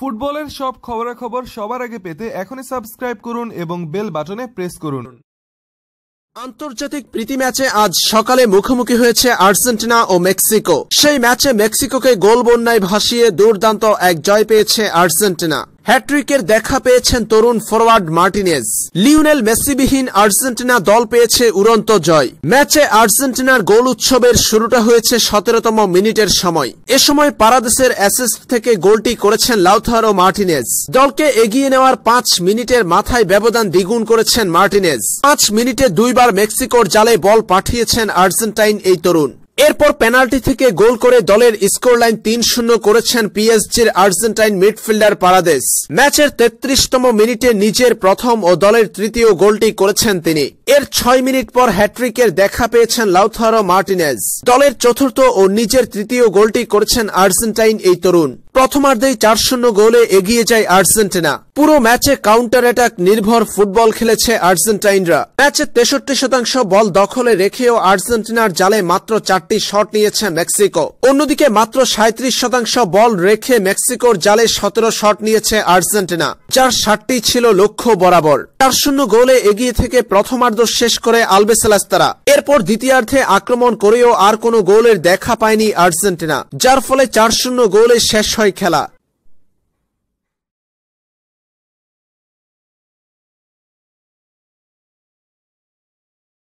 ফুটবলের সব খবরাখবর সবার আগে পেতে এখনই সাবস্ক্রাইব করুন এবং বেল বাটনে প্রেস করুন আন্তর্জাতিক প্রীতি ম্যাচে আজ সকালে মুখোমুখি হয়েছে আর্জেন্টিনা ও মেক্সিকো সেই ম্যাচে মেক্সিকোকে গোল বন্যায় ভাসিয়ে দুর্দান্ত এক জয় পেয়েছে আর্জেন্টিনা হ্যাট্রিকের দেখা পেয়েছেন তরুণ ফরওয়ার্ড মার্টিনেজ লিওনেল মেসিবিহীন আর্জেন্টিনা দল পেয়েছে উড়ন্ত জয় ম্যাচে আর্জেন্টিনার গোল উৎসবের শুরুটা হয়েছে সতেরোতম মিনিটের সময় এ সময় পারাদেশের অ্যাসিস্ট থেকে গোলটি করেছেন লাউথারো মার্টিনেজ দলকে এগিয়ে নেওয়ার পাঁচ মিনিটের মাথায় ব্যবধান দ্বিগুণ করেছেন মার্টিনেজ পাঁচ মিনিটে দুইবার মেক্সিকোর জালে বল পাঠিয়েছেন আর্জেন্টাইন এই তরুণ এরপর পেনাল্টি থেকে গোল করে দলের স্কোর লাইন তিন শূন্য করেছেন পিএসজির আর্জেন্টাইন মিডফিল্ডার পারাদেশ ম্যাচের তেত্রিশতম মিনিটে নিজের প্রথম ও দলের তৃতীয় গোলটি করেছেন তিনি এর ছয় মিনিট পর হ্যাট্রিকের দেখা পেয়েছেন লাউথারো মার্টিনেজ দলের চতুর্থ ও নিজের তৃতীয় গোলটি করেছেন আর্জেন্টাইন এই তরুণ প্রথমার্ধেই চার শূন্য গোলে এগিয়ে যায় আর্জেন্টিনা পুরো ম্যাচে কাউন্টার অ্যাটাক নির্ভর ফুটবল খেলেছে আর্জেন্টাইনরা ম্যাচে তেষট্টি শতাংশ বল দখলে রেখেও আর্জেন্টিনার জালে মাত্র চারটি শট নিয়েছে মেক্সিকো অন্যদিকে মাত্র সাঁত্রিশ শতাংশ বল রেখে মেক্সিকোর জালে সতেরো শট নিয়েছে আর্জেন্টিনা যার ষাটটি ছিল লক্ষ্য বরাবর চার শূন্য গোলে এগিয়ে থেকে প্রথমার্ধ অর্ধ শেষ করে আলবেসেলাস তারা এরপর দ্বিতীয়ার্ধে আক্রমণ করেও আর কোনো গোলের দেখা পায়নি আর্জেন্টিনা যার ফলে চার শূন্য গোলে শেষ হয় খেলা